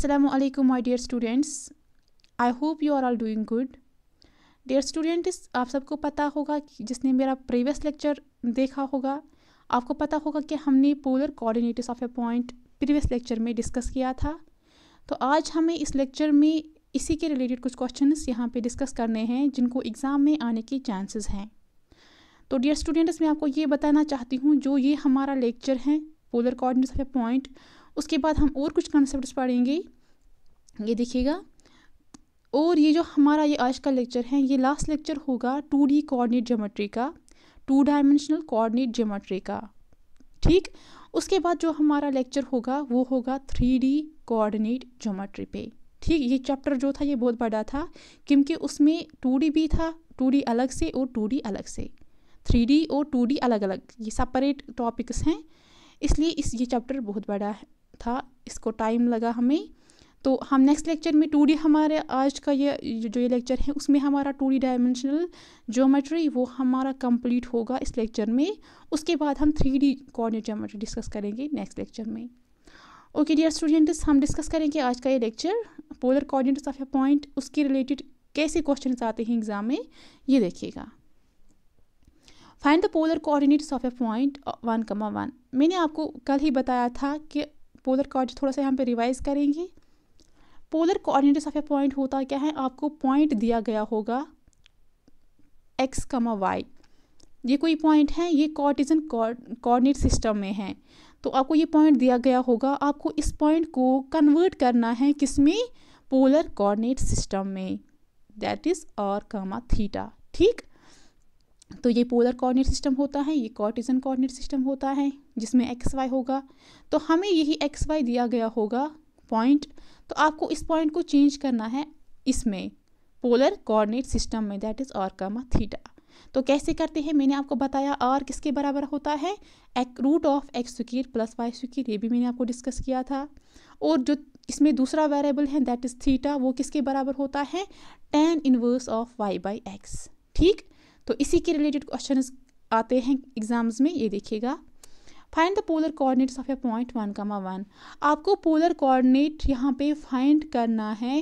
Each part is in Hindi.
Assalamualaikum, my dear students. I hope you are all doing good. Dear students, आप सबको पता होगा कि जिसने मेरा previous lecture देखा होगा आपको पता होगा कि हमने polar coordinates of a point previous lecture में discuss किया था तो आज हमें इस lecture में इसी के related कुछ questions यहाँ पे discuss करने हैं जिनको exam में आने के chances हैं तो डियर स्टूडेंट्स मैं आपको ये बताना चाहती हूँ जो ये हमारा लेक्चर है polar coordinates of a point उसके बाद हम और कुछ कॉन्सेप्ट पढ़ेंगे ये देखिएगा और ये जो हमारा ये आज का लेक्चर है ये लास्ट लेक्चर होगा टू डी कोऑर्डिनेट जोमेट्री का टू डायमेंशनल कोऑर्डिनेट जोमेट्री का ठीक उसके बाद जो हमारा लेक्चर होगा वो होगा थ्री डी कोऑर्डिनेट जोमेट्री पे ठीक ये चैप्टर जो था ये बहुत बड़ा था क्योंकि उसमें टू डी भी था टू डी अलग से और टू डी अलग से थ्री डी और टू डी अलग अलग ये सेपरेट टॉपिक्स हैं इसलिए इस ये चैप्टर बहुत बड़ा है था इसको टाइम लगा हमें तो हम नेक्स्ट लेक्चर में टू हमारे आज का ये जो ये लेक्चर है उसमें हमारा टू डायमेंशनल ज्योमेट्री वो हमारा कंप्लीट होगा इस लेक्चर में उसके बाद हम three D coordinate geometry discuss करेंगे नेक्स्ट लेक्चर में ओके डियर स्टूडेंट्स हम डिस्कस करेंगे आज का ये lecture polar coordinates of a point उसके रिलेटेड कैसे क्वेश्चन आते हैं एग्जाम में ये देखिएगा find the polar coordinates of a point one comma one मैंने आपको कल ही बताया था कि पोलर कोऑर्डिनेट थोड़ा सा यहाँ पे रिवाइज करेंगे polar coordinates of a point होता क्या है आपको पॉइंट दिया गया होगा एक्स कमा वाई ये कोई पॉइंट है ये कॉर्टिजन कोऑर्डिनेट सिस्टम में है तो आपको ये पॉइंट दिया गया होगा आपको इस पॉइंट को कन्वर्ट करना है किस में पोलर कॉर्डिनेट सिस्टम में that is r comma theta ठीक तो ये पोलर कॉर्डिनेट सिस्टम होता है ये कॉर्टिजन कॉर्डिनेट सिस्टम होता है जिसमें एक्स वाई होगा तो हमें यही एक्स वाई दिया गया होगा पॉइंट तो आपको इस पॉइंट को चेंज करना है इसमें पोलर कॉर्डिनेट सिस्टम में that is r comma theta तो कैसे करते हैं मैंने आपको बताया आर किसके बराबर होता है एक root of x square plus y square ये भी मैंने आपको डिस्कस किया था और जो इसमें दूसरा वेरिएबल है दैट इज़ थीटा वो किसके बराबर होता है tan inverse of y by x ठीक तो इसी के रिलेटेड क्वेश्चन आते हैं एग्जाम्स में ये देखिएगा find the polar coordinates of a point one comma one आपको पोलर कोऑर्डिनेट यहाँ पे फाइंड करना है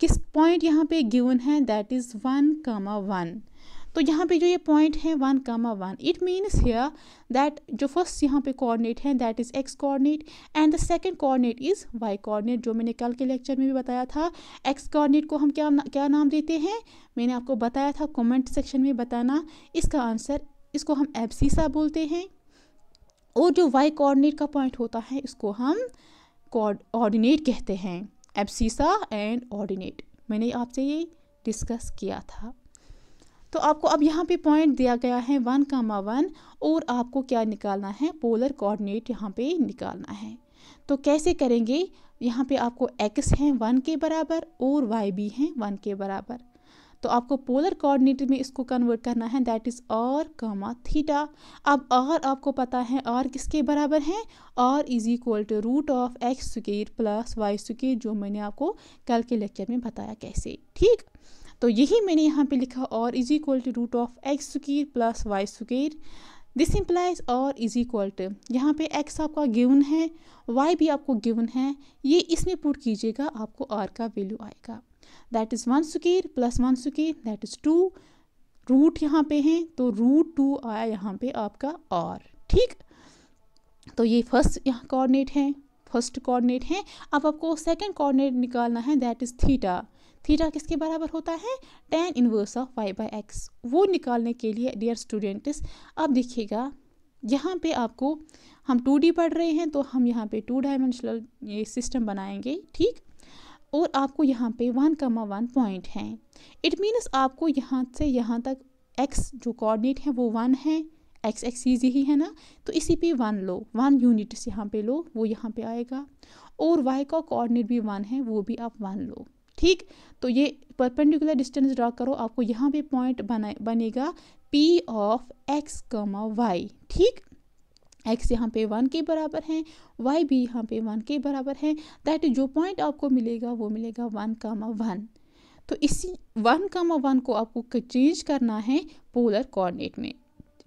किस पॉइंट यहाँ पे गिवन है that is one comma one तो यहाँ पे जो ये पॉइंट है one comma one it means here that जो फर्स्ट यहाँ पे कोऑर्डिनेट है that is x coordinate and the second coordinate is y coordinate जो मैंने कल के लेक्चर में भी बताया था एक्स कोऑर्डिनेट को हम क्या ना, क्या नाम देते हैं मैंने आपको बताया था कॉमेंट सेक्शन में बताना इसका आंसर इसको हम एबसीसा बोलते हैं और जो वाई कोऑर्डिनेट का पॉइंट होता है इसको हम ऑर्डिनेट कहते हैं एबसीसा एंड ऑर्डिनेट मैंने आपसे ये डिस्कस किया था तो आपको अब यहाँ पे पॉइंट दिया गया है वन कामा वन और आपको क्या निकालना है पोलर कोऑर्डिनेट यहाँ पे निकालना है तो कैसे करेंगे यहाँ पे आपको एक्स है वन के बराबर और वाई भी हैं वन के बराबर तो आपको पोलर कोऑर्डिनेट में इसको कन्वर्ट करना है that is r comma theta अब आर आपको पता है आर किसके बराबर है r is equal to root of x square plus y square जो मैंने आपको कल के लेक्चर में बताया कैसे ठीक तो यही मैंने यहाँ पे लिखा r is equal to root of x square plus y square this implies r is equal to यहाँ पे एक्स आपका गिवन है वाई भी आपको गिवन है ये इसमें पुट कीजिएगा आपको आर का वैल्यू आएगा that is one square plus one square that is two root यहाँ पे हैं तो रूट टू आया यहाँ पे आपका आर ठीक तो ये फर्स्ट यहाँ कोऑर्डिनेट है फर्स्ट कोऑर्डिनेट है अब आपको सेकंड कोऑर्डिनेट निकालना है दैट इज़ थीटा थीटा किसके बराबर होता है tan inverse of y by x वो निकालने के लिए डियर स्टूडेंट्स अब देखिएगा यहाँ पे आपको हम टू डी पढ़ रहे हैं तो हम यहाँ पे टू डायमेंशनल ये सिस्टम बनाएंगे ठीक और आपको यहाँ पे वन कमा वन पॉइंट हैं इट मीन्स आपको यहाँ से यहाँ तक एक्स जो कोऑर्डिनेट है वो वन है एक्स एक्सीज यही है ना तो इसी पे वन लो वन यूनिट्स यहाँ पे लो वो यहाँ पे आएगा और वाई का कोऑर्डिनेट भी वन है वो भी आप वन लो ठीक तो ये परपेंडिकुलर डिस्टेंस ड्रा करो आपको यहाँ पे पॉइंट बना बनेगा P of x comma y ठीक एक्स यहाँ पे वन के बराबर है वाई भी यहाँ पे वन के बराबर है दैट जो पॉइंट आपको मिलेगा वो मिलेगा वन कामा वन तो इसी वन कामा वन को आपको चेंज करना है पोलर कोऑर्डिनेट में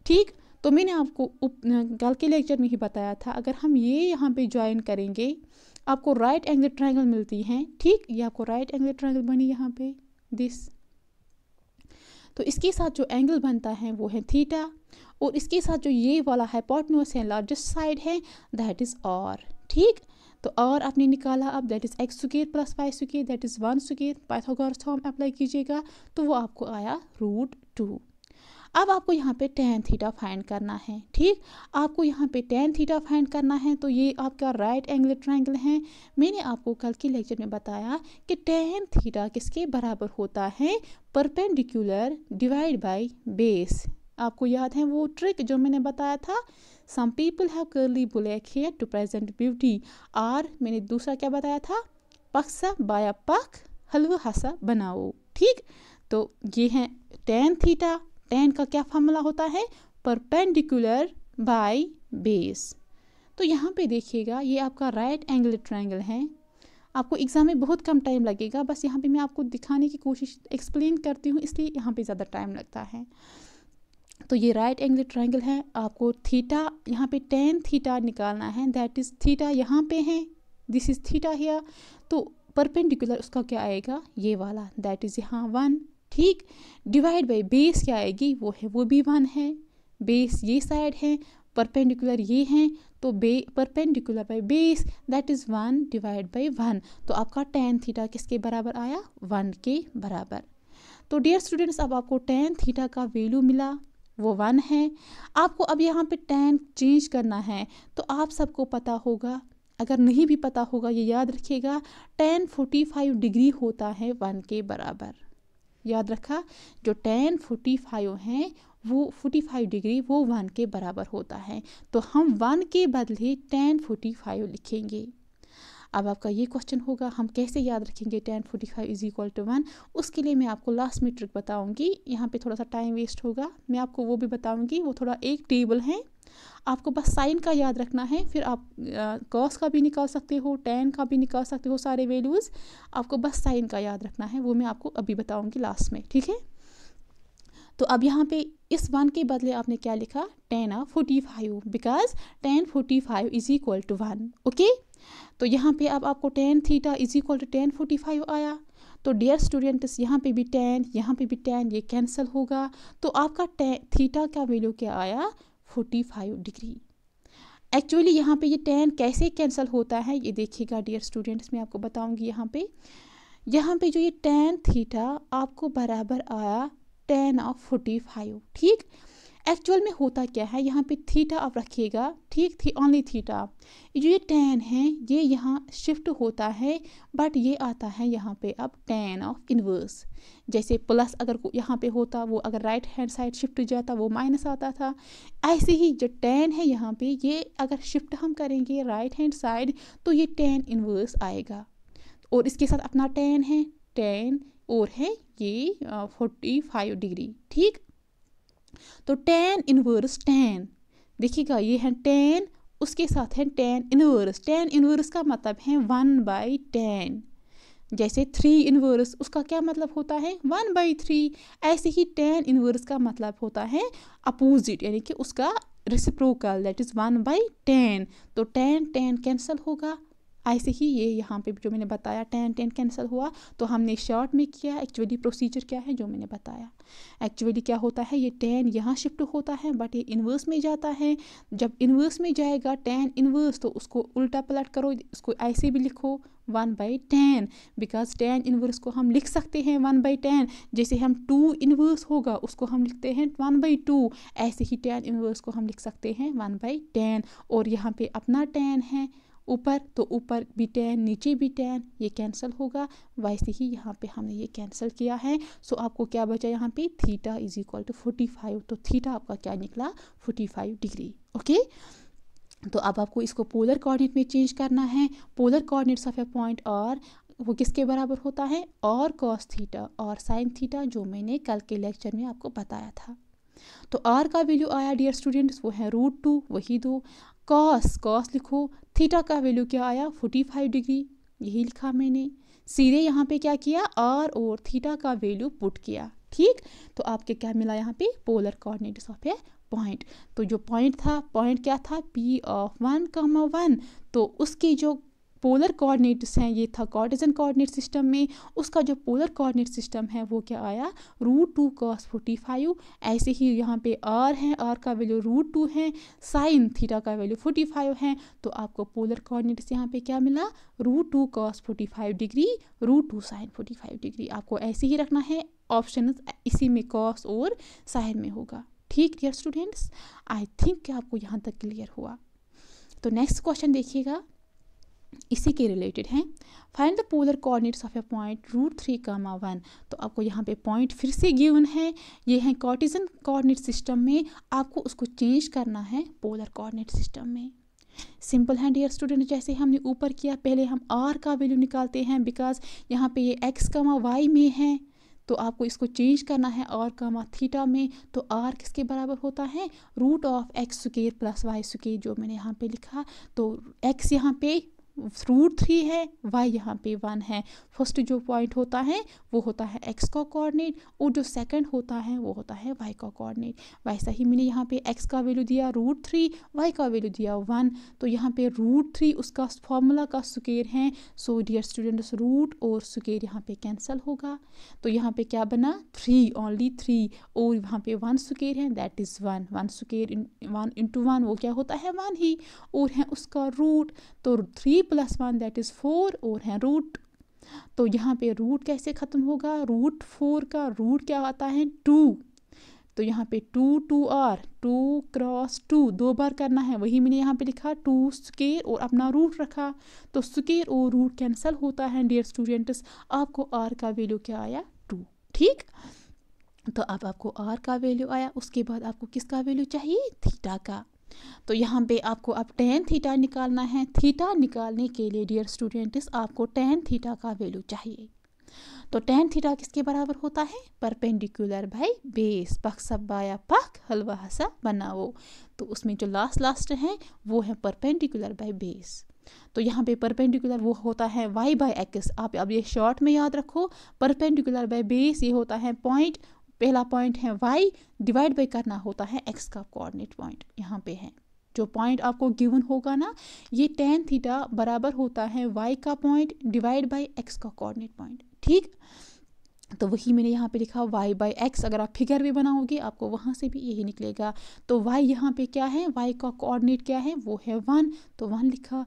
ठीक तो मैंने आपको कल के लेक्चर में ही बताया था अगर हम ये यहाँ पे ज्वाइन करेंगे आपको राइट एंगल ट्राइंगल मिलती हैं ठीक ये आपको राइट एंगल ट्राइंगल बनी यहाँ पे दिस तो इसके साथ जो एंगल बनता है वो है थीटा और इसके साथ जो ये वाला हाइपोटनोस है लार्जेस्ट साइड है दैट इज़ आर ठीक तो आर आपने निकाला अब that is x square plus y square that is one square Pythagoras theorem apply कीजिएगा तो वो आपको आया रूट टू अब आपको यहाँ पे टेन थीटा फाइंड करना है ठीक आपको यहाँ पे टेन थीटा फाइंड करना है तो ये आपका राइट एंगल ट्राइंगल है मैंने आपको कल के लेक्चर में बताया कि टेन थीटा किसके बराबर होता है परपेंडिकुलर डिवाइड बाय बेस आपको याद है वो ट्रिक जो मैंने बताया था some people have curly black hair to present beauty और मैंने दूसरा क्या बताया था पक्सा बाया पख हलवा हसा बनाओ ठीक तो ये हैं टेन थीटा टेन का क्या फॉर्मूला होता है परपेंडिकुलर बाय बेस तो यहाँ पे देखिएगा ये आपका राइट एंगल ट्रायंगल है आपको एग्ज़ाम में बहुत कम टाइम लगेगा बस यहाँ पे मैं आपको दिखाने की कोशिश एक्सप्लेन करती हूँ इसलिए यहाँ पे ज़्यादा टाइम लगता है तो ये राइट एंगल ट्रायंगल है आपको थीटा यहाँ पे टेन थीटा निकालना है दैट इज़ थीटा यहाँ पे है दिस इज़ थीटा हेयर तो परपेंडिकुलर उसका क्या आएगा ये वाला दैट इज़ यहाँ वन ठीक डिवाइड बाई बेस क्या आएगी वो है वो भी वन है बेस ये साइड है परपेंडिकुलर ये हैं तो बे perpendicular by base that is one divide by one तो आपका टेन थीटा किसके बराबर आया वन के बराबर तो डियर स्टूडेंट्स अब आपको टेन थीटा का वैल्यू मिला वो वन है आपको अब यहाँ पे टेन चेंज करना है तो आप सबको पता होगा अगर नहीं भी पता होगा ये याद रखिएगा टेन फोर्टी फाइव डिग्री होता है वन के बराबर याद रखा जो टेन फोर्टी फाइव हैं वो फोर्टी फाइव डिग्री वो वन के बराबर होता है तो हम वन के बदले टेन फोर्टी फाइव लिखेंगे अब आपका ये क्वेश्चन होगा हम कैसे याद रखेंगे tan forty five is equal to one उसके लिए मैं आपको लास्ट में ट्रिक बताऊंगी यहाँ पे थोड़ा सा टाइम वेस्ट होगा मैं आपको वो भी बताऊंगी वो थोड़ा एक टेबल है आपको बस साइन का याद रखना है फिर आप कॉस का भी निकाल सकते हो टेन का भी निकाल सकते हो सारे वैल्यूज़ आपको बस साइन का याद रखना है वो मैं आपको अभी बताऊँगी लास्ट में ठीक है तो अब यहाँ पे इस वन के बदले आपने क्या लिखा tan uh forty five because tan forty five is equal to one okay तो यहाँ पे अब आपको tan theta is equal to tan forty five आया तो डियर स्टूडेंट्स यहाँ पे भी टेन यहाँ पे भी टेन ये कैंसिल होगा तो आपका थीटा का वैल्यू क्या आया फोर्टी फाइव डिग्री एक्चुअली यहाँ पे ये टेन कैसे कैंसिल होता है ये देखिएगा डियर स्टूडेंट्स मैं आपको बताऊँगी यहाँ पे यहाँ पे जो ये टेन थीटा आपको बराबर आया टेन ऑफ फोर्टी फाइव ठीक एक्चुअल में होता क्या है यहाँ पे थीटा आप रखिएगा ठीक थी ओनली थीटा जो ये टेन है ये यहाँ शिफ्ट होता है बट ये आता है यहाँ पे अब टेन ऑफ इनवर्स जैसे प्लस अगर यहाँ पे होता वो अगर राइट हैंड साइड शिफ्ट जाता वो माइनस आता था ऐसे ही जो टेन है यहाँ पे ये अगर शिफ्ट हम करेंगे राइट हैंड साइड तो ये टेन इनवर्स आएगा और इसके साथ अपना टेन है टेन और है ये फोर्टी फाइव डिग्री ठीक तो टेन इनवर्स टेन देखिएगा ये है टेन उसके साथ है टेन इनवर्स टेन इनवर्स का मतलब है वन बाई टेन जैसे थ्री इनवर्स उसका क्या मतलब होता है वन बाई थ्री ऐसे ही टेन इनवर्स का मतलब होता है अपोजिट यानी कि उसका reciprocal that is one by tan तो टेन टेन कैंसल होगा ऐसे ही ये यहाँ पे जो मैंने बताया टेन टेन कैंसिल हुआ तो हमने शॉर्ट में किया एक्चुअली प्रोसीजर क्या है जो मैंने बताया एक्चुअली क्या होता है ये टेन यहाँ शिफ्ट होता है बट ये इन्वर्स में जाता है जब इन्वर्स में जाएगा टेन इन्वर्स तो उसको उल्टा पलट करो उसको ऐसे भी लिखो one by tan because tan inverse को हम लिख सकते हैं वन बाई टेन जैसे हम टू इनवर्स होगा उसको हम लिखते हैं वन बाई टू ऐसे ही टेन इनवर्स को हम लिख सकते हैं वन बाई टेन और यहाँ पे अपना टेन है ऊपर तो ऊपर भी टेन नीचे भी टेन ये कैंसिल होगा वैसे ही यहाँ पे हमने ये कैंसिल किया है सो आपको क्या बचा यहाँ पे theta is equal to forty five तो थीटा आपका क्या निकला फोर्टी फाइव डिग्री ओके तो अब आपको इसको पोलर कोऑर्डिनेट में चेंज करना है polar coordinates of a point और वो किसके बराबर होता है r cos theta r sin theta जो मैंने कल के लेक्चर में आपको बताया था तो आर का वैल्यू आया डियर स्टूडेंट्स वो है रूट टू वही दो कॉस कॉस लिखो थीटा का वैल्यू क्या आया 45 डिग्री यही लिखा मैंने सीधे यहाँ पे क्या किया आर और थीटा का वैल्यू पुट किया ठीक तो आपके क्या मिला यहाँ पे polar coordinates of a point तो जो पॉइंट था पॉइंट क्या था P of one comma one तो उसकी जो पोलर कोऑर्डिनेट्स हैं ये था कॉर्टिजन कोऑर्डिनेट सिस्टम में उसका जो पोलर कोऑर्डिनेट सिस्टम है वो क्या आया root two cos forty five ऐसे ही यहाँ पे आर है आर का वैल्यू रूट टू है साइन थीटा का वैल्यू फोर्टी फाइव है तो आपको पोलर कोऑर्डिनेट्स यहाँ पे क्या मिला root two cos forty five degree root two sin forty five degree आपको ऐसे ही रखना है ऑप्शन इसी में कॉस और साइन में होगा ठीक डियर स्टूडेंट्स आई थिंक आपको यहाँ तक क्लियर हुआ तो नेक्स्ट क्वेश्चन देखिएगा इसी के रिलेटेड हैं find the polar coordinates of a point root three comma one तो आपको यहाँ पे पॉइंट फिर से गिवन है ये है कॉटिजन कोऑर्डिनेट सिस्टम में आपको उसको चेंज करना है पोलर कोऑर्डिनेट सिस्टम में सिंपल है डियर स्टूडेंट जैसे हमने ऊपर किया पहले हम आर का वैल्यू निकालते हैं बिकॉज यहाँ पे ये एक्स कामा वाई में है तो आपको इसको चेंज करना है आर कामा थीटा में तो आर किसके बराबर होता है root of x square plus y square जो मैंने यहाँ पे लिखा तो एक्स यहाँ पे रूट थ्री है वाई यहाँ पे वन है फर्स्ट जो पॉइंट होता है वो होता है एक्स का कोऑर्डिनेट और जो सेकंड होता है वो होता है वाई का कोऑर्डिनेट वैसा ही मैंने यहाँ पे एक्स का वैल्यू दिया रूट थ्री वाई का वैल्यू दिया वन तो यहाँ पे रूट थ्री उसका फॉर्मूला का स्केयर है सो डियर स्टूडेंट्स रूट और स्केयर यहाँ पे कैंसिल होगा तो यहाँ पे क्या बना थ्री ओनली थ्री और यहाँ पे वन स्केयर है that is one one square one into one वो क्या होता है वन ही और है उसका रूट तो three plus one that is four और है रूट तो यहाँ पे रूट कैसे ख़त्म होगा रूट फोर का रूट क्या आता है टू तो यहाँ पे two two r two cross two दो बार करना है वही मैंने यहाँ पे लिखा टू स्केर और अपना रूट रखा तो स्केर और रूट कैंसिल होता है डियर स्टूडेंट्स आपको आर का वैल्यू क्या आया टू ठीक तो अब आपको आर का वैल्यू आया उसके बाद आपको किसका वैल्यू चाहिए थीटा का तो यहाँ पे आपको अब टेन थीटा निकालना है थीटा निकालने के लिए डियर स्टूडेंट्स आपको टेन थीटा का वैल्यू चाहिए तो टेन थीटा किसके बराबर होता है परपेंडिकुलर बाई बेस पख सब्बा या पख हलवा हसा बनाओ तो उसमें जो लास्ट लास्ट है वो है परपेंडिकुलर बाई बेस तो यहाँ पे परपेंडिकुलर वो होता है वाई बाई एक्स आप अब ये शॉर्ट में याद रखो परपेंडिकुलर बाय बेस ये होता है पॉइंट पहला पॉइंट है वाई डिवाइड बाई करना होता है एक्स का कोऑर्डिनेट पॉइंट यहाँ पे है जो पॉइंट आपको गिवन होगा ना ये टेन थीटा बराबर होता है वाई का पॉइंट डिवाइड बाई एक्स का कोऑर्डिनेट पॉइंट ठीक तो वही मैंने यहाँ पे लिखा y बाई एक्स अगर आप फिगर भी बनाओगे आपको वहाँ से भी यही निकलेगा तो y यहाँ पे क्या है y का कोऑर्डिनेट क्या है वो है वन तो वन लिखा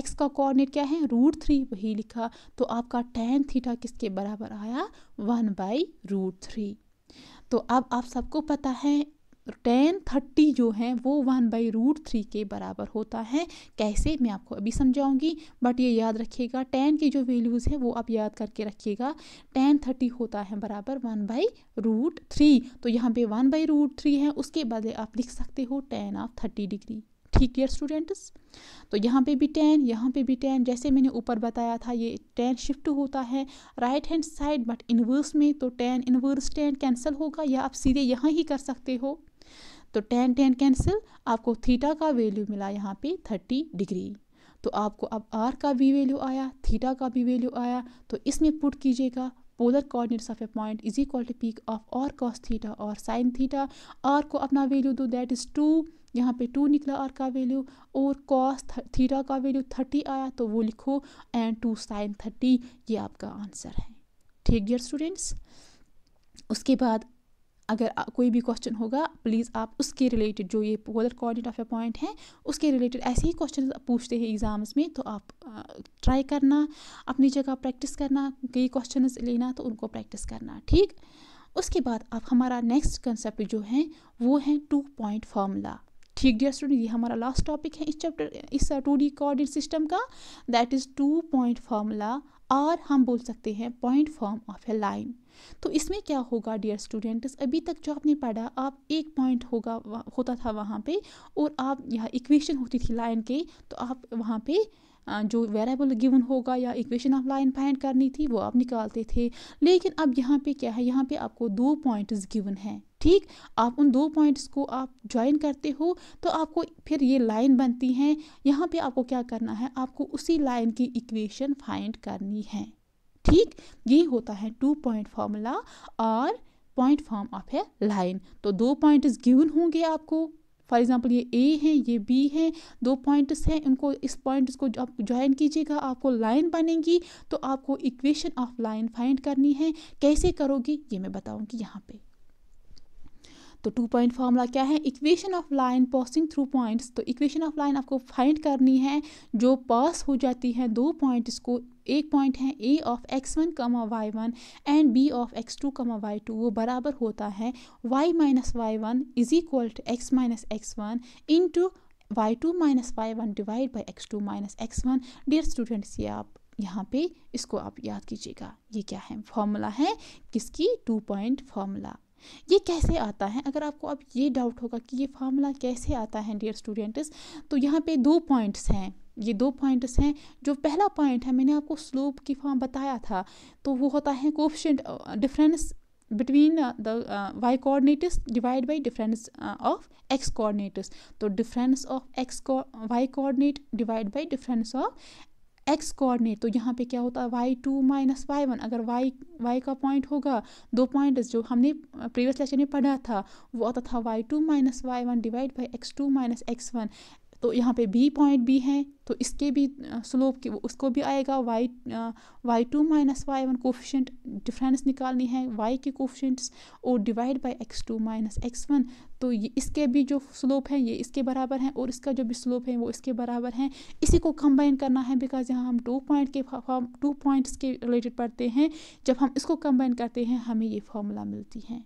x का कोऑर्डिनेट क्या है रूट थ्री वही लिखा तो आपका टेन थीटा किसके बराबर आया वन बाई रूट थ्री तो अब आप सबको पता है टेन थर्टी जो है वो वन बाई रूट थ्री के बराबर होता है कैसे मैं आपको अभी समझाऊंगी बट ये याद रखिएगा टेन की जो वैल्यूज़ है वो आप याद करके रखिएगा टेन थर्टी होता है बराबर वन बाई रूट थ्री तो यहाँ पे वन बाई रूट थ्री है उसके बदले आप लिख सकते हो टेन ऑफ थर्टी डिग्री ठीक है स्टूडेंट्स तो यहाँ पे भी टेन यहाँ पे भी टेन जैसे मैंने ऊपर बताया था ये टेन शिफ्ट होता है right hand side but inverse में तो टेन इनवर्स टेन कैंसिल होगा या आप सीधे यहाँ ही कर सकते हो तो टेन टेन कैंसिल आपको थीटा का वैल्यू मिला यहाँ पे थर्टी डिग्री तो आपको अब आर का भी वैल्यू आया थीटा का भी वैल्यू आया तो इसमें पुट कीजिएगा polar coordinates of a point is equal to P of r cos theta r sin theta r को अपना वैल्यू दो दैट इज़ टू यहाँ पे टू निकला आर का वैल्यू और कॉस थीटा का वैल्यू थर्टी आया तो वो लिखो एंड टू साइन थर्टी ये आपका आंसर है ठीक डियर स्टूडेंट्स उसके बाद अगर कोई भी क्वेश्चन होगा प्लीज़ आप उसके रिलेटेड जो ये polar coordinate of a point है उसके रिलेटेड ऐसे ही क्वेश्चन पूछते हैं एग्ज़ाम्स में तो आप ट्राई करना अपनी जगह प्रैक्टिस करना कई क्वेश्चन लेना तो उनको प्रैक्टिस करना ठीक उसके बाद आप हमारा नेक्स्ट कंसेप्ट जो है वो है टू पॉइंट फार्मूला ठीक डियर स्टूडेंट ये हमारा लास्ट टॉपिक है इस चैप्टर इस टू डी कोऑर्डिनेट सिस्टम का that is two point formula और हम बोल सकते हैं point form of a line तो इसमें क्या होगा डियर स्टूडेंट्स अभी तक जो आपने पढ़ा आप एक पॉइंट होगा होता था वहाँ पे और आप यह इक्वेशन होती थी लाइन के तो आप वहाँ पे uh, जो वेरिएबल गिवन होगा या इक्वेशन ऑफ लाइन फाइंड करनी थी वो आप निकालते थे लेकिन अब यहाँ पे क्या है यहाँ पे आपको दो पॉइंट्स गिवन हैं ठीक आप उन दो पॉइंट्स को आप ज्वाइन करते हो तो आपको फिर ये लाइन बनती हैं यहाँ पे आपको क्या करना है आपको उसी लाइन की इक्वेशन फाइंड करनी है ठीक ये होता है टू पॉइंट फार्मूला और point form of a line तो दो पॉइंट्स गिवन होंगे आपको फॉर एग्जाम्पल ये ए है ये बी है दो पॉइंट्स हैं उनको इस पॉइंट्स को आप ज्वाइन कीजिएगा आपको लाइन बनेगी तो आपको इक्वेशन ऑफ लाइन फाइंड करनी है कैसे करोगी ये मैं बताऊंगी यहाँ पे तो टू पॉइंट फार्मूला क्या है equation of line passing through points तो इक्वेशन ऑफ लाइन आपको फाइंड करनी है जो पास हो जाती है दो पॉइंट्स को एक पॉइंट है A of x one comma y one and B of x two comma y two वो बराबर होता है y minus y one is equal to x minus x one into y two minus y one divide by x two minus x one dear students ये आप यहाँ पे इसको आप याद कीजिएगा ये क्या है फॉर्मूला है किसकी टू पॉइंट फार्मूला ये कैसे आता है अगर आपको अब ये डाउट होगा कि ये फार्मूला कैसे आता है डियर स्टूडेंट्स तो यहाँ पे दो पॉइंट्स हैं ये दो पॉइंट्स हैं जो पहला पॉइंट है मैंने आपको स्लोप की फॉर्म बताया था तो वो होता है coefficient difference between the y coordinates divide by difference of x coordinates तो difference of x y coordinate divide by difference of x coordinate तो यहाँ पे क्या होता है y two minus y one अगर वाई वाई का पॉइंट होगा दो पॉइंट जो हमने प्रीवियस लेक्चर में पढ़ा था वो आता था y two minus y one divide by x two minus x one तो यहाँ पे बी पॉइंट बी है तो इसके भी स्लोप के उसको भी आएगा y y two minus y one coefficient difference निकालनी है वाई के कोफिशेंट्स और divide by x two minus x one तो ये इसके भी जो स्लोप है ये इसके बराबर हैं और इसका जो भी स्लोप है वो इसके बराबर हैं इसी को कंबाइन करना है बिकॉज यहाँ हम टू पॉइंट के टू पॉइंट्स के रिलेटेड पढ़ते हैं जब हम इसको कंबाइन करते हैं हमें ये फार्मूला मिलती है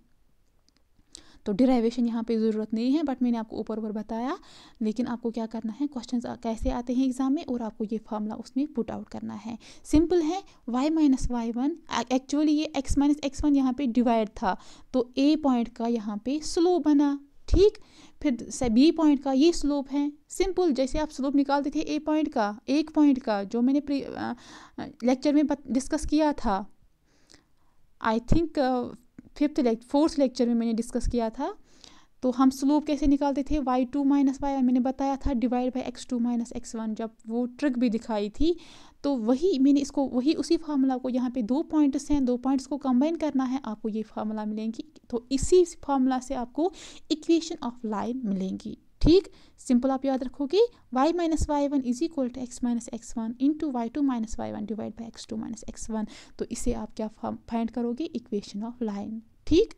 तो डिराइवेशन यहाँ पे ज़रूरत नहीं है बट मैंने आपको ऊपर ऊपर बताया लेकिन आपको क्या करना है क्वेश्चन कैसे आते हैं एग्ज़ाम में और आपको ये फॉर्मूला उसमें पुट आउट करना है सिंपल है y minus y one actually ये एक्स माइनस एक्स वन यहाँ पर डिवाइड था तो ए पॉइंट का यहाँ पे स्लो बना ठीक फिर बी पॉइंट का ये स्लोप है सिंपल जैसे आप स्लोप निकालते थे ए पॉइंट का एक पॉइंट का जो मैंने लेक्चर में डिस्कस किया था I think fifth lecture fourth lecture में मैंने डिस्कस किया था तो हम स्लोप कैसे निकालते थे वाई टू माइनस वाई मैंने बताया था divide by x two minus x one जब वो ट्रिक भी दिखाई थी तो वही मैंने इसको वही उसी फार्मूला को यहाँ पे दो पॉइंट्स हैं दो पॉइंट्स को कंबाइन करना है आपको ये फार्मूला मिलेंगी तो इसी फार्मूला से आपको इक्वेशन ऑफ लाइन मिलेंगी ठीक सिंपल आप याद रखोगे y minus y one is equal to x minus x one into y two minus y one divide by x two minus x one तो इसे आप क्या फाइंड करोगे इक्वेशन ऑफ लाइन ठीक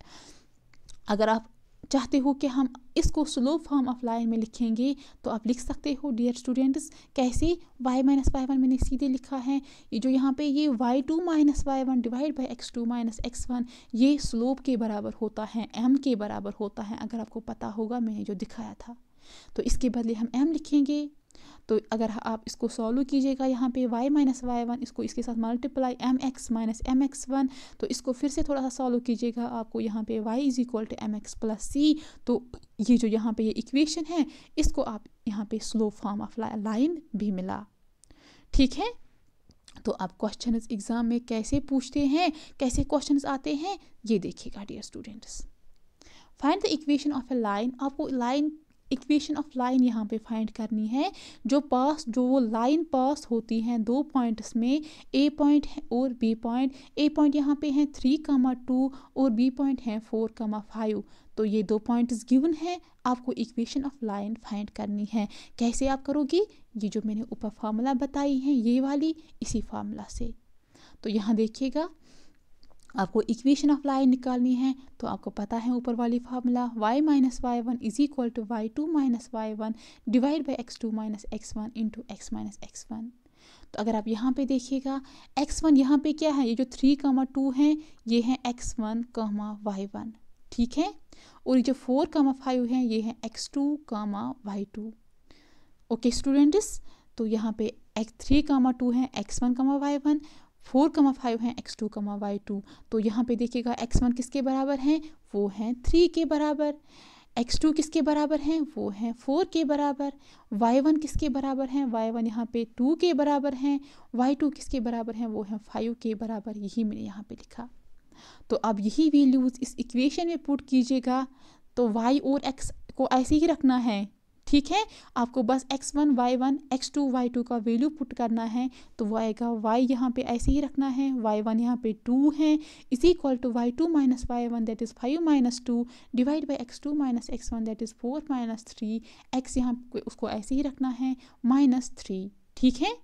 अगर आप चाहते हो कि हम इसको स्लो फॉर्म ऑफ लाइन में लिखेंगे तो आप लिख सकते हो डियर स्टूडेंट्स कैसे y माइनस वाई वन मैंने सीधे लिखा है ये जो यहाँ पे ये y two minus y one divide by x two minus x one ये स्लोप के बराबर होता है m के बराबर होता है अगर आपको पता होगा मैंने जो दिखाया था तो इसके बदले हम एम लिखेंगे तो अगर आप इसको सॉल्व कीजिएगा यहाँ पे y माइनस वाई वन इसको इसके साथ multiply m x minus m x one तो इसको फिर से थोड़ा सा सॉल्व कीजिएगा आपको यहाँ पे y is equal to m x plus c तो ये जो यहाँ पे ये इक्वेशन है इसको आप यहाँ पे स्लो फॉर्म ऑफ लाइन भी मिला ठीक है तो आप क्वेश्चन एग्ज़ाम में कैसे पूछते हैं कैसे क्वेश्चन आते हैं ये देखिएगा dear students find the equation of a line आपको लाइन इक्वेशन ऑफ लाइन यहाँ पे फाइंड करनी है जो पास जो वो लाइन पास होती हैं दो पॉइंट्स में ए पॉइंट है और बी पॉइंट ए पॉइंट यहाँ पे है थ्री कामा टू और बी पॉइंट है फोर कामा फाइव तो ये दो पॉइंट्स गिवन है आपको इक्वेशन ऑफ लाइन फाइंड करनी है कैसे आप करोगी ये जो मैंने ऊपर फार्मूला बताई है ये वाली इसी फार्मूला से तो यहाँ देखिएगा आपको इक्वेशन ऑफ लाइन निकालनी है तो आपको पता है ऊपर वाली formula y minus y one is equal to y two minus y one divide by x two minus x one into x minus x one तो अगर आप यहाँ पे देखिएगा एक्स वन यहाँ पर क्या है ये जो थ्री कामा टू है ये है x one comma y one ठीक है और ये जो फोर कामा फाइव है ये है x two comma y two okay students तो यहाँ पे एक्स थ्री कामा टू है x one comma y one four comma five है x two comma y two तो यहाँ पे देखिएगा एक्स वन किसके बराबर हैं वो हैं थ्री के बराबर एक्स टू किसके बराबर हैं वो हैं फोर के बराबर वाई वन किसके बराबर हैं वाई वन यहाँ पे टू के बराबर हैं वाई टू किसके बराबर हैं वो हैं फाइव के बराबर यही मैंने यहाँ पे लिखा तो अब यही वैल्यूज़ इस इक्वेशन में पुट कीजिएगा तो वाई और एक्स को ऐसे ही रखना है ठीक है आपको बस x one y one x two y two का वैल्यू पुट करना है तो वो आएगा वाई यहाँ पे ऐसे ही रखना है वाई वन यहाँ पे टू है is equal to y two minus y one that is five minus two divide by x two minus x one that is four minus three x यहाँ पे उसको ऐसे ही रखना है माइनस थ्री ठीक है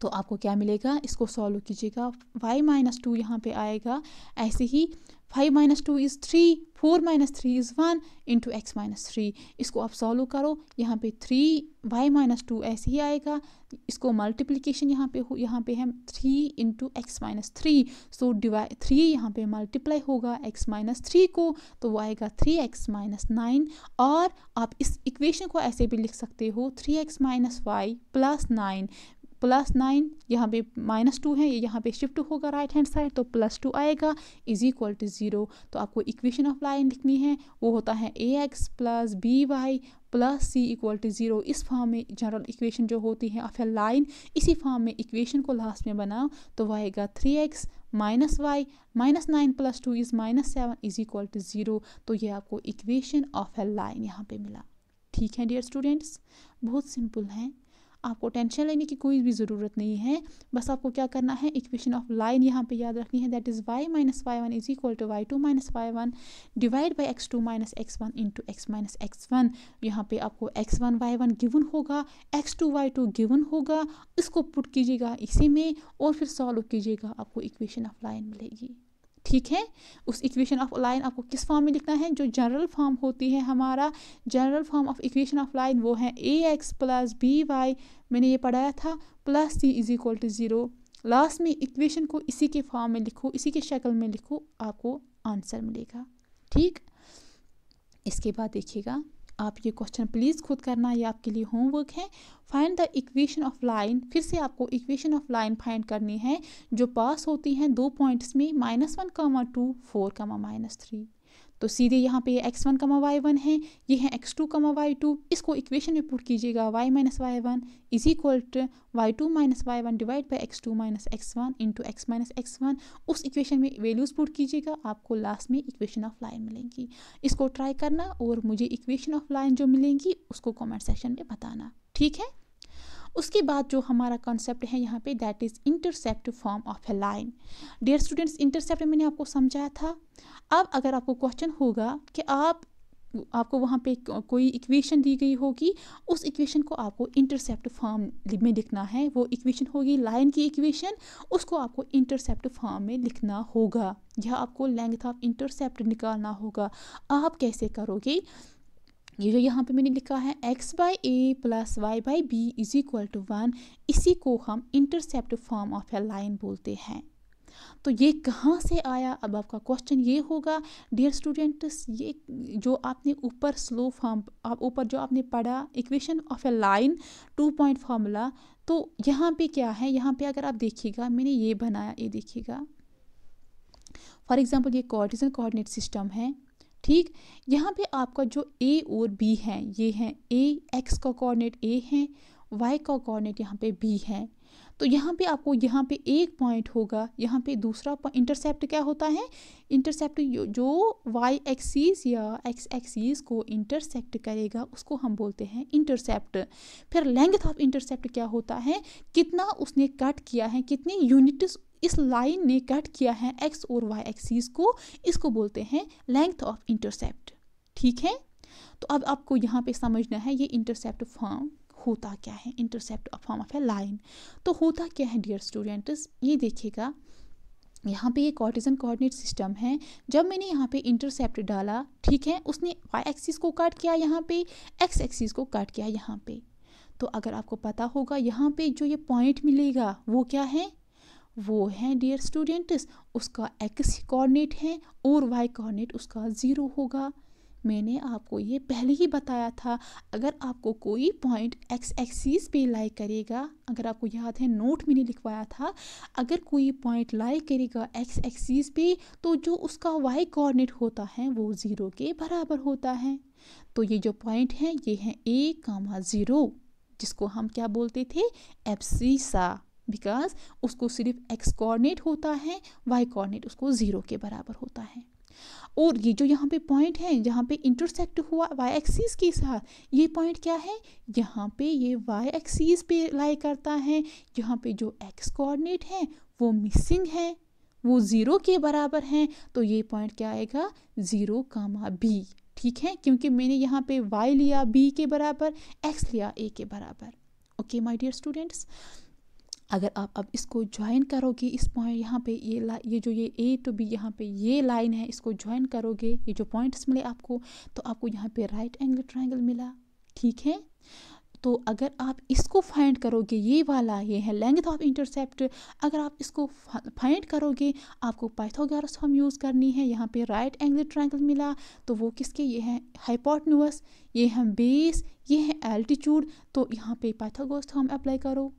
तो आपको क्या मिलेगा इसको सॉल्व कीजिएगा y माइनस टू यहाँ पर आएगा ऐसे ही five minus two is three four minus three is one into x minus three इसको आप सॉल्व करो यहाँ पे थ्री वाई माइनस टू ऐसे ही आएगा इसको मल्टीप्लिकेशन यहाँ पे हो यहाँ पे है three into x minus three so divide three यहाँ पे मल्टीप्लाई होगा एक्स माइनस थ्री को तो वो आएगा थ्री एक्स माइनस नाइन और आप इस इक्वेशन को ऐसे भी लिख सकते हो three x minus y plus nine plus nine यहाँ पे माइनस टू है ये यहाँ पे शिफ्ट होगा राइट हैंड साइड तो प्लस टू आएगा इज इक्वल टू ज़ीरो तो आपको इक्वेशन ऑफ लाइन लिखनी है वो होता है a x plus b y plus c equal to zero इस फॉर्म में जनरल इक्वेशन जो होती है ऑफ ए लाइन इसी फॉर्म में इक्वेशन को लास्ट में बनाओ तो वह आएगा three x minus y minus nine plus two is minus seven is equal to zero तो ये आपको इक्वेशन ऑफ ए लाइन यहाँ पे मिला ठीक है डियर स्टूडेंट्स बहुत सिंपल है आपको टेंशन लेने की कोई भी ज़रूरत नहीं है बस आपको क्या करना है इक्वेशन ऑफ लाइन यहाँ पे याद रखनी है that is y minus y one is equal to y two minus y one divide by x two minus x one into x minus x one यहाँ पर आपको x one y one given होगा x two y two given होगा इसको पुट कीजिएगा इसी में और फिर सॉल्व कीजिएगा आपको इक्वेशन ऑफ लाइन मिलेगी ठीक है उस इक्वेशन ऑफ लाइन आपको किस फॉर्म में लिखना है जो जनरल फॉर्म होती है हमारा general form of equation of line वो है a x plus b y मैंने ये पढ़ाया था plus c is equal to zero last में इक्वेशन को इसी के फॉर्म में लिखो इसी के शक्ल में लिखो आपको आंसर मिलेगा ठीक इसके बाद देखिएगा आप ये क्वेश्चन प्लीज़ खुद करना ये आपके लिए होमवर्क है find the equation of line फिर से आपको इक्वेशन ऑफ लाइन फाइंड करनी है जो पास होती हैं दो पॉइंट्स में minus one comma two four comma minus three तो सीधे यहाँ पे x one comma y one है ये है x two comma y two इसको इक्वेशन में पुट कीजिएगा y minus y one is equal to y two minus y one divide by x two minus x one into x minus x one उस इक्वेशन में वैल्यूज़ पुट कीजिएगा आपको लास्ट में इक्वेशन ऑफ लाइन मिलेंगी इसको ट्राई करना और मुझे इक्वेशन ऑफ लाइन जो मिलेंगी उसको कॉमेंट सेक्शन में बताना ठीक है उसके बाद जो हमारा कॉन्सेप्ट है यहाँ पे that is intercept form of a line dear students intercept मैंने आपको समझाया था अब अगर आपको क्वेश्चन होगा कि आप आपको वहाँ पे कोई इक्वेशन दी गई होगी उस इक्वेशन को आपको इंटरसेप्ट फॉर्म में लिखना है वो इक्वेशन होगी लाइन की इक्वेशन उसको आपको इंटरसेप्ट फॉर्म में लिखना होगा या आपको लेंथ ऑफ इंटरसेप्ट निकालना होगा आप कैसे करोगे ये जो यहाँ पे मैंने लिखा है x by a plus y by b is equal to one इसी को हम intercept form of a line बोलते हैं तो ये कहाँ से आया अब आपका क्वेश्चन ये होगा डियर स्टूडेंट्स ये जो आपने ऊपर स्लो फॉर्म आप ऊपर जो आपने पढ़ा equation of a line two point formula तो यहाँ पे क्या है यहाँ पे अगर आप देखिएगा मैंने ये बनाया ये देखिएगा फॉर एग्ज़ाम्पल ये कोऑर्डिनेशन कोऑर्डिनेट सिस्टम है ठीक यहाँ पे आपका जो ए और बी है ये हैं ए एक्स का कोऑर्डिनेट ए है वाई का कोऑर्डिनेट यहाँ पे बी है तो यहाँ पे आपको यहाँ पे एक पॉइंट होगा यहाँ पे दूसरा इंटरसेप्ट क्या होता है इंटरसेप्ट जो वाई एक्सिस या एक्स एक्सिस को इंटरसेप्ट करेगा उसको हम बोलते हैं इंटरसेप्ट फिर लेंथ ऑफ इंटरसेप्ट क्या होता है कितना उसने कट किया है कितने यूनिट्स इस लाइन ने कट किया है एक्स और वाई एक्सीज को इसको बोलते हैं लेंथ ऑफ इंटरसेप्ट ठीक है तो अब आपको यहाँ पे समझना है ये इंटरसेप्ट फॉर्म होता क्या है intercept form of a line तो होता क्या है डियर स्टूडेंट्स ये देखिएगा यहाँ पे ये कॉर्टिजन कोऑर्डिनेट सिस्टम है जब मैंने यहाँ पे इंटरसेप्ट डाला ठीक है उसने वाई एक्सिस को काट किया यहाँ पे एक्स एक्सिस को काट किया यहाँ पे तो अगर आपको पता होगा यहाँ पे जो ये पॉइंट मिलेगा वो क्या है वो हैं डियर स्टूडेंट्स उसका एक्स कोऑर्डिनेट है और वाई कोऑर्डिनेट उसका ज़ीरो होगा मैंने आपको ये पहले ही बताया था अगर आपको कोई पॉइंट एक्स एक्सिस पे लाई करेगा अगर आपको याद है नोट मैंने लिखवाया था अगर कोई पॉइंट लाई करेगा एक्स एक्सिस पे तो जो उसका वाई कोऑर्डिनेट होता है वो ज़ीरो के बराबर होता है तो ये जो पॉइंट है ये है ए कामा ज़ीरो जिसको हम क्या बोलते थे एप्सीसा बिकॉज उसको सिर्फ एक्स कोऑर्डिनेट होता है वाई कोऑर्डिनेट उसको ज़ीरो के बराबर होता है और ये जो यहाँ पे पॉइंट है जहाँ पे इंटरसेक्ट हुआ वाई एक्सीस के साथ ये पॉइंट क्या है यहाँ पे ये वाई एक्सीज पे लाई करता है यहाँ पे जो एक्स कोऑर्डिनेट है वो मिसिंग है वो ज़ीरो के बराबर हैं तो ये पॉइंट क्या आएगा ज़ीरो कामा बी ठीक है क्योंकि मैंने यहाँ पे वाई लिया बी के बराबर एक्स लिया ए के बराबर ओके माय डियर स्टूडेंट्स अगर आप अब इसको ज्वाइन करोगे इस पॉइंट यहाँ पे ये ये जो ये ए टू बी यहाँ पे ये लाइन है इसको ज्वाइन करोगे ये जो पॉइंट्स मिले आपको तो आपको यहाँ पे राइट एंगल ट्राइंगल मिला ठीक है तो अगर आप इसको फाइंड करोगे ये वाला ये है लेंथ ऑफ इंटरसेप्ट अगर आप इसको फाइंड करोगे आपको पाइथागोरस फॉर्म यूज़ करनी है यहाँ पे राइट एंगल ट्रायंगल मिला तो वो किसके ये है हाइपोटनस ये है बेस ये है एल्टीट्यूड तो यहाँ पे पाइथागोरस फॉर्म अप्लाई करो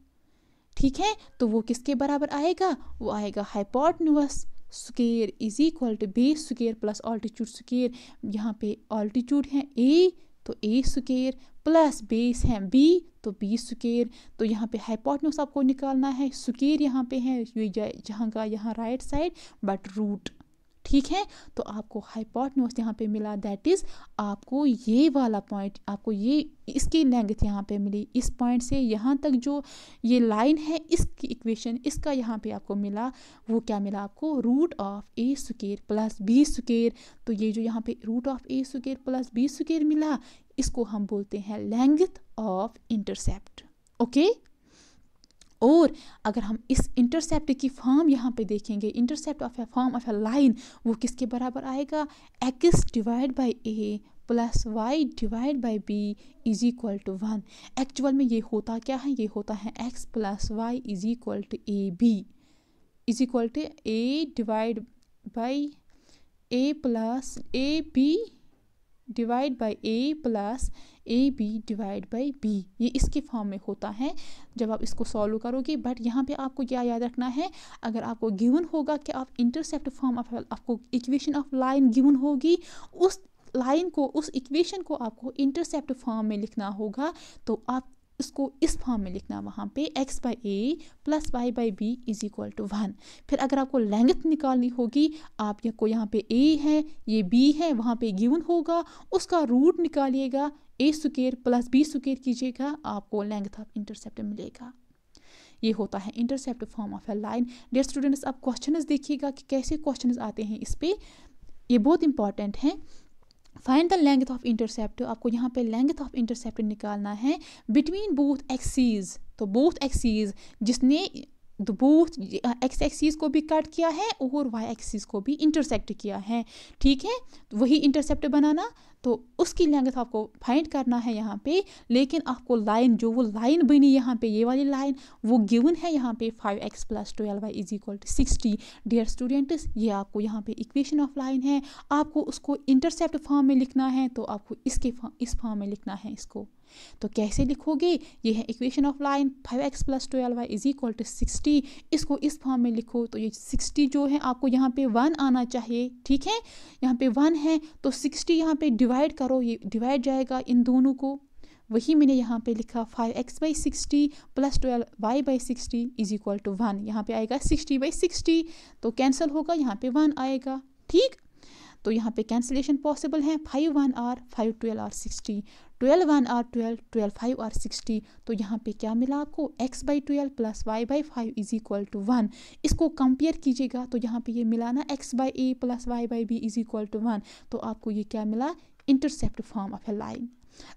ठीक है तो वो किसके बराबर आएगा वो आएगा hypotenuse square is equal to base square plus altitude square यहाँ पे ऑल्टीट्यूड है ए तो ए स्केयर प्लस बेस है बी तो बी स्केयर तो यहाँ पे हाइपोटनस आपको निकालना है स्केयर यहाँ पे है ये जहाँ का यहाँ राइट साइड बट रूट ठीक है तो आपको हाइपोटन्यूस यहाँ पे मिला दैट इज़ आपको ये वाला पॉइंट आपको ये इसकी लेंथ यहाँ पे मिली इस पॉइंट से यहाँ तक जो ये लाइन है इसकी इक्वेशन इसका यहाँ पे आपको मिला वो क्या मिला आपको रूट ऑफ ए सुकेर प्लस बी सुकेर तो ये जो यहाँ पे रूट ऑफ ए सुकेर प्लस बी सुकेर मिला इसको हम बोलते हैं लेंगथ ऑफ इंटरसेप्ट ओके और अगर हम इस इंटरसेप्ट की फॉर्म यहाँ पे देखेंगे intercept of a form of a line वो किसके बराबर आएगा x divide by a plus y divide by b is equal to one actual में ये होता क्या है ये होता है x plus y is equal to a b is equal to a divide by a plus a b divide by a plus a b divide by b ये इसके फॉर्म में होता है जब आप इसको सॉल्व करोगे बट यहाँ पे आपको क्या याद रखना है अगर आपको गिवन होगा कि आप इंटरसेप्ट फॉर्म ऑफ आपको इक्वेशन ऑफ लाइन गिवन होगी उस लाइन को उस इक्वेशन को आपको इंटरसेप्ट फॉर्म में लिखना होगा तो आप इसको इस फॉर्म में लिखना वहाँ पे x by a plus y by b is equal to one फिर अगर आपको लेंथ निकालनी होगी आपको यहाँ पे a है ये b है वहाँ पे गिवन होगा उसका रूट निकालिएगा a square plus b square कीजिएगा आपको लेंथ ऑफ इंटरसेप्ट मिलेगा ये होता है intercept form of a line dear students आप क्वेश्चन देखिएगा कि कैसे क्वेश्चन आते हैं इस पर ये बहुत इंपॉर्टेंट हैं find the length of intercept आपको यहाँ पे लेंथ ऑफ इंटरसेप्ट निकालना है बिटवीन बूथ एक्सीज तो बूथ एक्सीज जिसने बूथ एक्स एक्सिस को भी कट किया है और वाई एक्सिस को भी इंटरसेक्ट किया है ठीक है तो वही इंटरसेप्ट बनाना तो उसकी लेंथ आपको फाइंड करना है यहाँ पे लेकिन आपको लाइन जो वो लाइन बनी यहाँ पे ये वाली लाइन वो गिवन है यहाँ पे five x plus twelve y is equal to sixty dear students ये आपको यहाँ पे इक्वेशन ऑफ लाइन है आपको उसको इंटरसेप्ट फॉर्म में लिखना है तो आपको इसके फॉर्म इस फॉर्म में लिखना है इसको तो कैसे लिखोगे ये है equation of line five x plus twelve y is equal to sixty इसको इस फॉर्म में लिखो तो ये सिक्सटी जो है आपको यहाँ पे वन आना चाहिए ठीक है यहाँ पे वन है तो सिक्सटी यहाँ पे डिवाइड करो ये डिवाइड जाएगा इन दोनों को वही मैंने यहाँ पे लिखा five x by sixty plus twelve y by sixty is equal to one यहाँ पे आएगा सिक्सटी बाई सिक्सटी तो कैंसिल होगा यहाँ पे वन आएगा ठीक तो यहाँ पे कैंसिलेशन पॉसिबल है five one are five twelve are sixty twelve one are twelve twelve five are sixty तो यहाँ पे क्या मिला आपको x by twelve plus y by five is equal to one इसको कंपेयर कीजिएगा तो यहाँ पे ये मिला ना x by a plus y by b is equal to one तो आपको ये क्या मिला intercept form of a line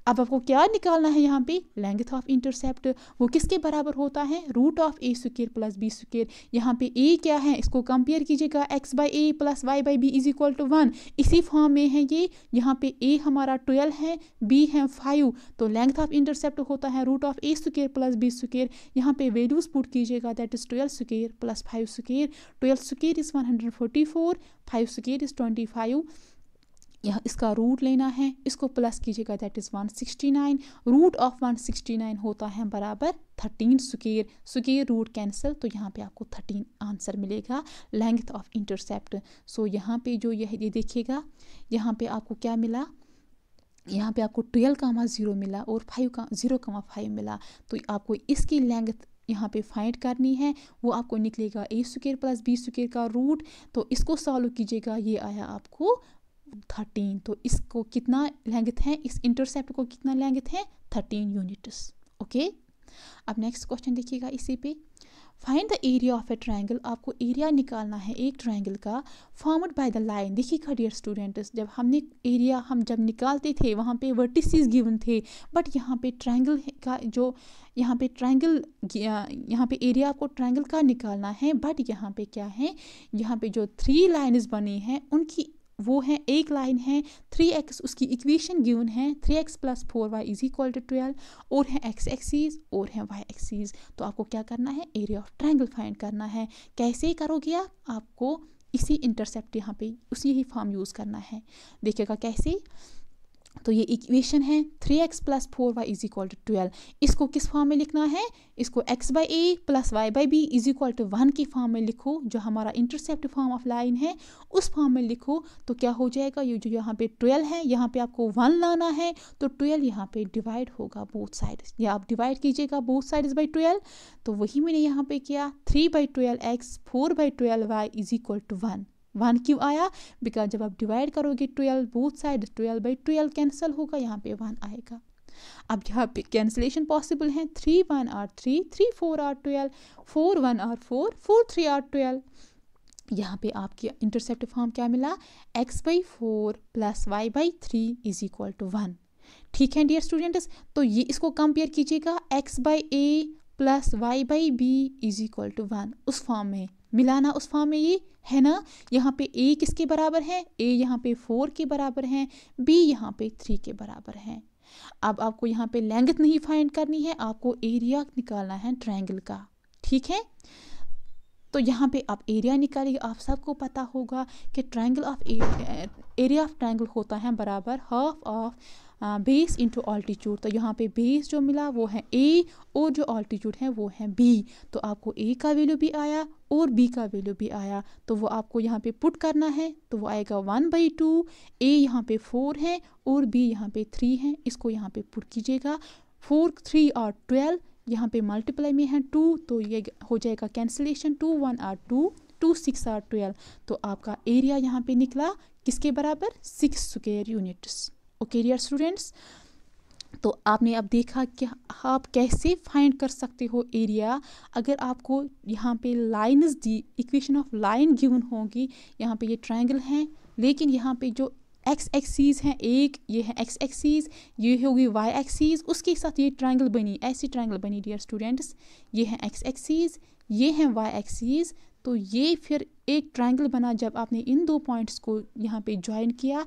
अब आपको क्या निकालना है यहाँ पे लेंथ ऑफ इंटरसेप्ट वो किसके बराबर होता है root of a square plus b square यहाँ पे ए क्या है इसको कंपेयर कीजिएगा x by a plus y by b is equal to one इसी फॉर्म में है ये यहाँ पे ए हमारा ट्वेल्व है बी है फाइव तो लेंथ ऑफ इंटरसेप्ट होता है root of a square plus b square यहाँ पे वेल्यूज पुट कीजिएगा that is twelve square plus five square twelve square is one hundred forty four five square is twenty five यहाँ इसका रूट लेना है इसको प्लस कीजिएगा दैट इज़ 169 रूट ऑफ 169 होता है बराबर 13 स्केयर स्केयर रूट कैंसिल तो यहाँ पे आपको 13 आंसर मिलेगा लेंथ ऑफ इंटरसेप्ट सो यहाँ पे जो यह ये देखिएगा यहाँ पे आपको क्या मिला यहाँ पे आपको ट्वेल्व कामा ज़ीरो मिला और फाइव का ज़ीरो कामा फाइव मिला तो आपको इसकी लेंथ यहाँ पे फाइंड करनी है वो आपको निकलेगा a square plus b square का रूट तो इसको सॉल्व कीजिएगा ये आया आपको थर्टीन तो इसको कितना लेंथ है इस इंटरसेप्ट को कितना लेंथ है थर्टीन यूनिट्स ओके अब नेक्स्ट क्वेश्चन देखिएगा इसी पे find the area of a triangle आपको एरिया निकालना है एक ट्राइंगल का फॉर्मड बाय द लाइन देखिएगा डियर स्टूडेंट्स जब हमने एरिया हम जब निकालते थे वहाँ पे वर्टिसेस गिवन थे बट यहाँ पे ट्राइंगल का जो यहाँ पे ट्राइंगल यहाँ पे एरिया आपको ट्राइंगल का निकालना है बट यहाँ पे क्या है यहाँ पे जो थ्री लाइन्स बनी हैं उनकी वो है एक लाइन है थ्री एक्स उसकी इक्वेशन गिवन है three x plus four y is equal to twelve और है एक्स एक्सीज और है वाई एक्सीज तो आपको क्या करना है एरिया ऑफ ट्राइंगल फाइंड करना है कैसे करोगे आप आपको इसी इंटरसेप्ट यहाँ पे उसी ही फॉर्म यूज़ करना है देखिएगा कैसे तो ये इक्वेशन है three x plus four y is equal to twelve इसको किस फॉर्म में लिखना है इसको x by a plus y by b is equal to one की फॉर्म में लिखो जो हमारा इंटरसेप्ट फॉर्म ऑफ लाइन है उस फॉर्म में लिखो तो क्या हो जाएगा ये जो यहाँ पे ट्वेल्व है यहाँ पे आपको वन लाना है तो ट्वेल्व यहाँ पे डिवाइड होगा बोथ साइड या आप डिवाइड कीजिएगा बोथ साइड बाई ट्वेल्व तो वही मैंने यहाँ पे किया three by twelve x four by twelve y is equal to one one क्यों आया बिकॉज जब आप डिवाइड करोगे twelve both side twelve by twelve cancel होगा यहाँ पे वन आएगा अब यहाँ पे कैंसिलेशन पॉसिबल हैं three one are three three four are twelve four one are four four three are twelve यहाँ पे आपकी इंटरसेप्ट फॉर्म क्या मिला x by four plus y by three is equal to one ठीक है डियर स्टूडेंट्स तो ये इसको कंपेयर कीजिएगा x by a plus y by b is equal to one उस फॉर्म में मिलाना उस फॉर्म में ये है ना यहाँ पे ए किसके बराबर है ए यहाँ पे फोर के बराबर है बी यहाँ पे थ्री के बराबर है अब आपको यहाँ पे लेंथ नहीं फाइंड करनी है आपको एरिया निकालना है ट्रायंगल का ठीक है तो यहाँ पे आप एरिया निकालिए आप सबको पता होगा कि triangle of area of triangle होता है बराबर half of base into altitude तो यहाँ पे बेस जो मिला वो है ए और जो ऑल्टीट्यूड है वो है बी तो आपको ए का वैल्यू भी आया और बी का वैल्यू भी आया तो वो आपको यहाँ पे पुट करना है तो वो आएगा वन बाई टू ए यहाँ पे फोर है और बी यहाँ पे थ्री है इसको यहाँ पे पुट कीजिएगा फोर थ्री और ट्वेल्व यहाँ पे मल्टीप्लाई में है टू तो ये हो जाएगा cancellation two one are two two six are twelve तो आपका एरिया यहाँ पे निकला किसके बराबर six square units okay dear students तो आपने अब देखा कि आप कैसे फाइंड कर सकते हो एरिया अगर आपको यहाँ पे लाइन्स दी इक्वेशन ऑफ लाइन गिवन होगी यहाँ पे ये ट्राइंगल हैं लेकिन यहाँ पे जो एक्स एक्सीज़ हैं एक ये है एक्स एक्सीज़ ये होगी वाई एक्सीज़ उसके साथ ये ट्रायंगल बनी ऐसी ट्रायंगल बनी डियर स्टूडेंट्स ये है एक्स एक्सीज़ ये हैं वाई एक्सीज़ तो ये फिर एक ट्रायंगल बना जब आपने इन दो पॉइंट्स को यहाँ पे ज्वाइन किया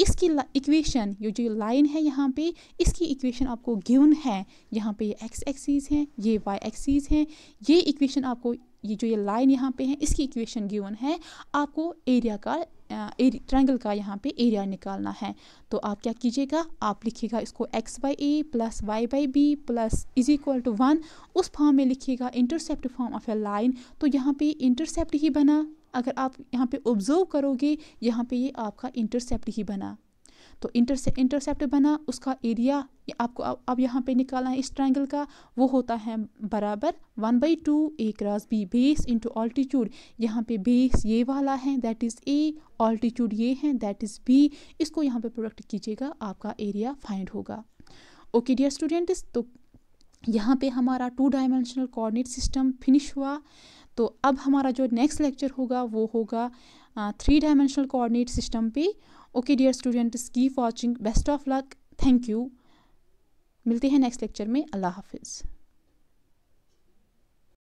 इसकी इक्वेशन ये जो लाइन है यहाँ पे इसकी इक्वेशन आपको गिवन है यहाँ पे एक्स एक्सीज़ हैं ये वाई एक्सीज़ हैं ये इक्वेशन आपको ये जो ये लाइन यहाँ पे है इसकी इक्वेशन गिवन है आपको एरिया का ट्रायंगल का यहाँ पे एरिया निकालना है तो आप क्या कीजिएगा आप लिखिएगा इसको x by a plus y by b plus is equal to one उस फॉर्म में लिखिएगा intercept form of a line तो यहाँ पे इंटरसेप्ट ही बना अगर आप यहाँ पे ऑब्जर्व करोगे यहाँ पे ये आपका इंटरसेप्ट ही बना तो इंटरसे इंटरसेप्ट बना उसका एरिया आपको अब यहाँ पे निकालना है इस ट्रायंगल का वो होता है बराबर one by two a cross b base into altitude यहाँ पे बेस ये वाला है दैट इज़ ए ऑल्टीट्यूड ये है दैट इज़ बी इसको यहाँ पे प्रोडक्ट कीजिएगा आपका एरिया फाइंड होगा ओके डियर स्टूडेंट्स तो यहाँ पे हमारा two dimensional coordinate system finish हुआ तो अब हमारा जो नेक्स्ट लेक्चर होगा वो होगा थ्री डायमेंशनल कोऑर्डिनेट सिस्टम पे okay dear students keep watching best of luck thank you मिलते हैं नेक्स्ट लेक्चर में अल्लाह हाफिज़